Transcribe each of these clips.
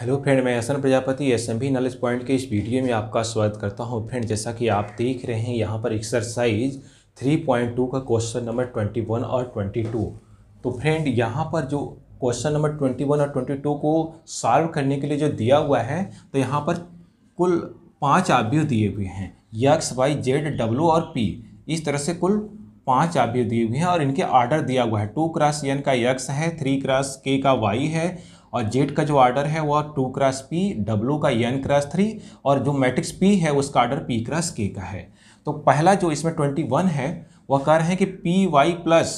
hello friend मैं Hasan Prajapati S M knowledge point के इस वीडियो में आपका स्वागत करता हूं फ्रेंड जैसा कि आप देख रहे हैं यहां पर एक्सरसाइज 3.2 का क्वेश्चन नंबर 21 और 22 तो फ्रेंड यहां पर जो क्वेश्चन नंबर 21 और 22 को सॉल्व करने के लिए जो दिया हुआ है तो यहाँ पर कुल पाँच आबियो दिए हुए हैं यक्स वाई जेड डब्लू और पी इस तरह से कुल पांच आबियो दिए हुए हैं और इनके ऑर्डर दिया हुआ है टू क्रॉस एन का यक्स है थ्री क्रॉस के का वाई है और जेड का जो ऑर्डर है वह टू क्रास पी डब्लू का एन क्रास थ्री और जो मैट्रिक्स पी है उसका ऑर्डर पी क्रास के का है तो पहला जो इसमें ट्वेंटी वन है वह कह रहे हैं कि P Y plus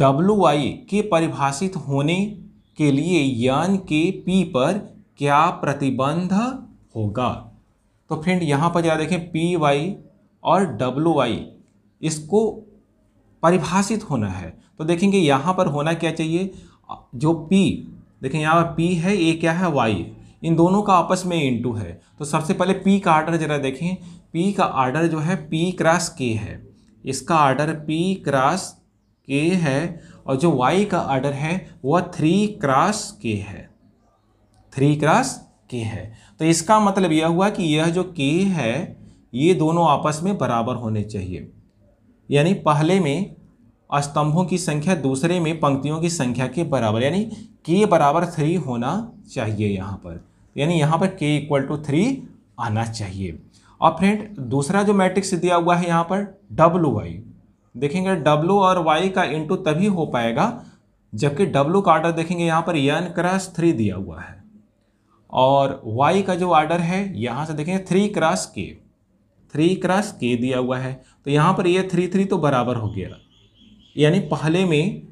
W Y के परिभाषित होने के लिए यन के पी पर क्या प्रतिबंध होगा तो फ्रेंड यहाँ पर जरा देखें पी वाई और डब्लू वाई इसको परिभाषित होना है तो देखेंगे यहाँ पर होना क्या चाहिए जो पी देखें यहाँ पर पी है ए क्या है वाई इन दोनों का आपस में इंटू है तो सबसे पहले पी का आर्डर जरा देखें पी का आर्डर जो है पी क्रॉस के है इसका आर्डर पी क्रॉस के है और जो वाई का आर्डर है वह थ्री क्रॉस के है थ्री क्रॉस के है तो इसका मतलब यह हुआ कि यह जो के है ये दोनों आपस में बराबर होने चाहिए यानी पहले में स्तंभों की संख्या दूसरे में पंक्तियों की संख्या के बराबर यानी के बराबर थ्री होना चाहिए यहाँ पर यानी यहाँ पर के इक्वल टू थ्री आना चाहिए और फ्रेंड दूसरा जो मैट्रिक्स दिया हुआ है यहाँ पर डब्लू वाई देखेंगे डब्लू और वाई का इंटू तभी हो पाएगा जबकि डब्लू का आर्डर देखेंगे यहाँ पर यन क्रॉस थ्री दिया हुआ है और वाई का जो आर्डर है यहाँ से देखेंगे three cross K three cross K दिया हुआ है तो यहाँ पर ये थ्री थ्री तो बराबर हो गया यानी पहले में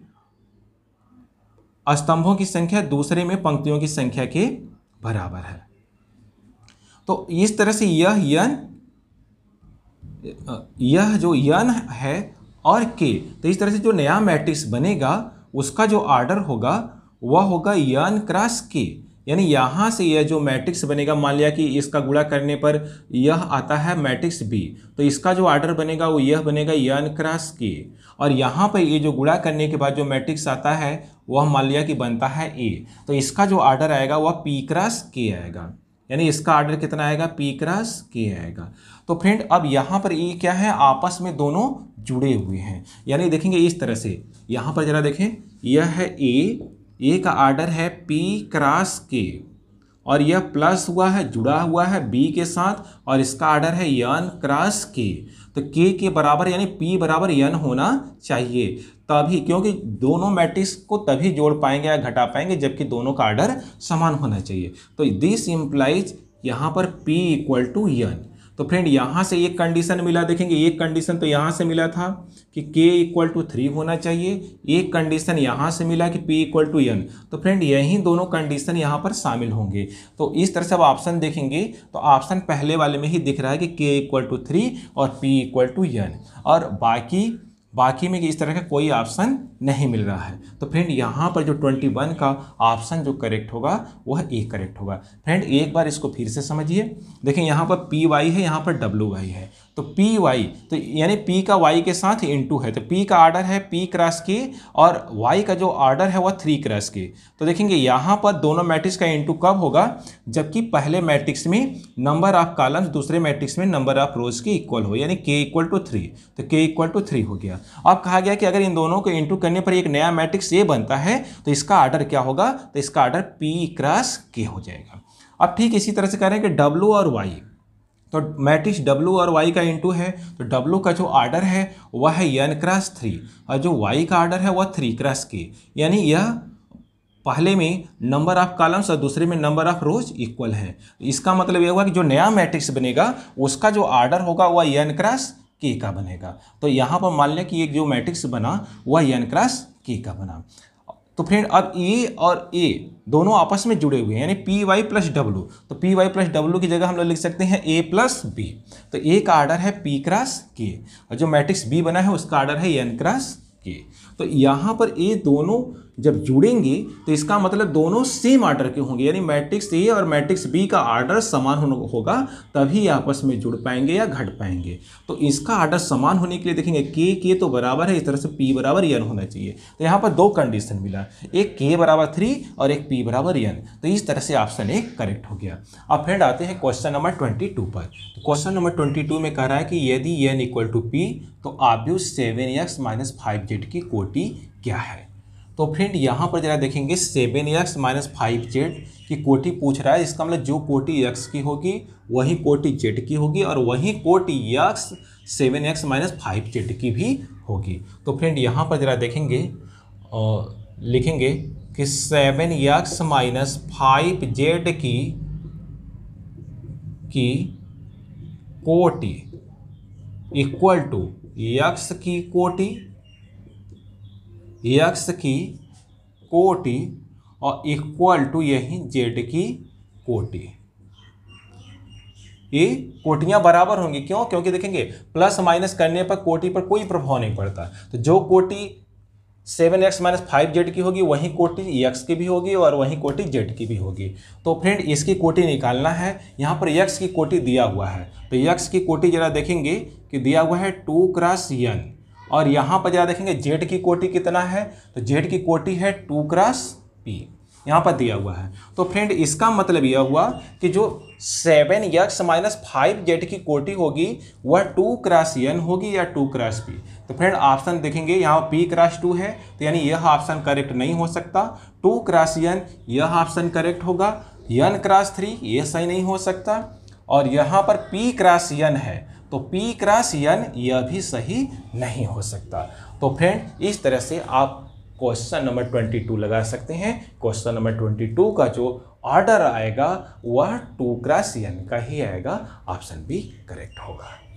स्तंभों की संख्या दूसरे में पंक्तियों की संख्या के बराबर है तो इस तरह से यह यन यह जो यन है और के तो इस तरह से जो नया मैट्रिक्स बनेगा उसका जो आर्डर होगा वह होगा यन क्रॉस के यानी यहाँ से यह जो मैट्रिक्स बनेगा मान लिया कि इसका गुड़ा करने पर यह आता है मैट्रिक्स बी तो इसका जो आर्डर बनेगा वो यह बनेगा यन क्रॉस के और यहाँ पर ये जो गुड़ा करने के बाद जो मैट्रिक्स आता है वह मान लिया कि बनता है ए तो इसका जो आर्डर आएगा वह पी क्रॉस के आएगा यानी इसका ऑर्डर कितना आएगा पी क्रॉस के आएगा तो फ्रेंड अब यहाँ पर ये क्या है आपस में दोनों जुड़े हुए हैं यानी देखेंगे इस तरह से यहाँ पर जरा देखें यह है ए ए का आर्डर है पी क्रॉस के और यह प्लस हुआ है जुड़ा हुआ है बी के साथ और इसका आर्डर है यन क्रॉस के तो के के बराबर यानी पी बराबर यन होना चाहिए तभी क्योंकि दोनों मैट्रिक्स को तभी जोड़ पाएंगे या घटा पाएंगे जबकि दोनों का आर्डर समान होना चाहिए तो दिस इम्प्लाइज यहाँ पर पी इक्वल टू यन तो फ्रेंड यहाँ से एक कंडीशन मिला देखेंगे एक कंडीशन तो यहाँ से मिला था कि k इक्वल टू थ्री होना चाहिए एक कंडीशन यहाँ से मिला कि p इक्वल टू एन तो फ्रेंड यही दोनों कंडीशन यहाँ पर शामिल होंगे तो इस तरह से अब ऑप्शन देखेंगे तो ऑप्शन पहले वाले में ही दिख रहा है कि k इक्वल टू थ्री और p इक्वल टू एन और बाकी बाकी में इस तरह का कोई ऑप्शन नहीं मिल रहा है तो फ्रेंड यहाँ पर जो 21 का ऑप्शन जो करेक्ट होगा वह ए करेक्ट होगा फ्रेंड एक बार इसको फिर से समझिए देखिए यहाँ पर पी वाई है यहाँ पर डब्ल्यू वाई है तो पी वाई तो यानी पी का वाई के साथ इनटू है तो पी का आर्डर है पी क्रॉस के और वाई का जो आर्डर है वह थ्री क्रॉस के तो देखेंगे यहाँ पर दोनों मैट्रिक्स का इनटू कब होगा जबकि पहले मैट्रिक्स में नंबर ऑफ कॉलम्स दूसरे मैट्रिक्स में नंबर ऑफ रोज के इक्वल हो यानी के इक्वल टू थ्री तो के इक्वल टू थ्री हो गया अब कहा गया कि अगर इन दोनों को इंटू करने पर एक नया मैट्रिक्स ए बनता है तो इसका आर्डर क्या होगा तो इसका आर्डर पी क्रॉस के हो जाएगा अब ठीक इसी तरह से कह रहे हैं कि डब्लू और वाई तो मैट्रिक्स W और Y का इनटू है तो W का जो आर्डर है वह है यन क्रॉस थ्री और जो Y का आर्डर है वह थ्री क्रॉस के यानी यह पहले में नंबर ऑफ कॉलम्स और दूसरे में नंबर ऑफ रोज इक्वल है इसका मतलब यह हुआ कि जो नया मैट्रिक्स बनेगा उसका जो आर्डर होगा वह यन क्रॉस के का बनेगा तो यहाँ पर मान लें कि एक जो मैट्रिक्स बना वह यन क्रॉस के का बना तो फ्रेंड अब ए और ए दोनों आपस में जुड़े हुए हैं यानी पी वाई प्लस डब्लू तो पी वाई प्लस डब्लू की जगह हम लोग लिख सकते हैं ए प्लस बी तो ए का आर्डर है पी क्रॉस के और जो मैट्रिक्स बी बना है उसका आर्डर है एन क्रॉस के तो यहाँ पर ए दोनों जब जुड़ेंगी तो इसका मतलब दोनों सेम ऑर्डर के होंगे यानी मैट्रिक्स ए और मैट्रिक्स बी का ऑर्डर समान होगा तभी आपस में जुड़ पाएंगे या घट पाएंगे तो इसका ऑर्डर समान होने के लिए देखेंगे के के तो बराबर है इस तरह से पी बराबर यन होना चाहिए तो यहाँ पर दो कंडीशन मिला एक के बराबर थ्री और एक पी बराबर यन तो इस तरह से ऑप्शन ए करेक्ट हो गया अब फ्रेंड आते हैं क्वेश्चन नंबर ट्वेंटी टू पर तो क्वेश्चन नंबर ट्वेंटी टू में कह रहा है कि यदि एन इक्वल टू पी तो आप seven X minus five Z की कोटी क्या है तो फ्रेंड यहाँ पर जरा देखेंगे seven X minus five Z की कोटी पूछ रहा है इसका मतलब जो कोटी एक्स की होगी वही कोटी जेड की होगी और वही कोटी X seven X minus five Z की भी होगी तो फ्रेंड यहाँ पर जरा देखेंगे और लिखेंगे कि seven X minus five Z की की कोटी इक्वल टू एक्स की कोटी यक्स की कोटि और इक्वल टू यही जेड की कोटि ये कोटियां बराबर होंगी क्यों क्योंकि देखेंगे प्लस माइनस करने पर कोटि पर कोई प्रभाव नहीं पड़ता तो जो कोटि seven X minus five Z की होगी वहीं कोटि यक्स की भी होगी और वहीं कोटि जेड की भी होगी तो फ्रेंड इसकी कोटि निकालना है यहाँ पर यक्स की कोटि दिया हुआ है तो यक्स की कोटि जरा देखेंगे कि दिया हुआ है टू क्रॉस यन और यहाँ पर जरा देखेंगे जेड की कोटी कितना है तो जेड की कोटी है टू क्रॉस पी यहाँ पर दिया हुआ है तो फ्रेंड इसका मतलब यह हुआ कि जो seven X minus five Z की कोटी होगी वह टू क्रॉस यन होगी या टू क्रॉस पी तो फ्रेंड ऑप्शन देखेंगे यहाँ पी क्रॉस टू है तो यानी यह ऑप्शन करेक्ट नहीं हो सकता टू क्रॉस यन यह ऑप्शन करेक्ट होगा यन क्रॉस थ्री ये सही नहीं हो सकता और यहाँ पर पी क्रॉस यन है तो पी क्रॉस यन यह भी सही नहीं हो सकता तो फ्रेंड इस तरह से आप क्वेश्चन नंबर ट्वेंटी टू लगा सकते हैं क्वेश्चन नंबर ट्वेंटी टू का जो ऑर्डर आएगा वह टू क्रॉस यन का ही आएगा ऑप्शन बी करेक्ट होगा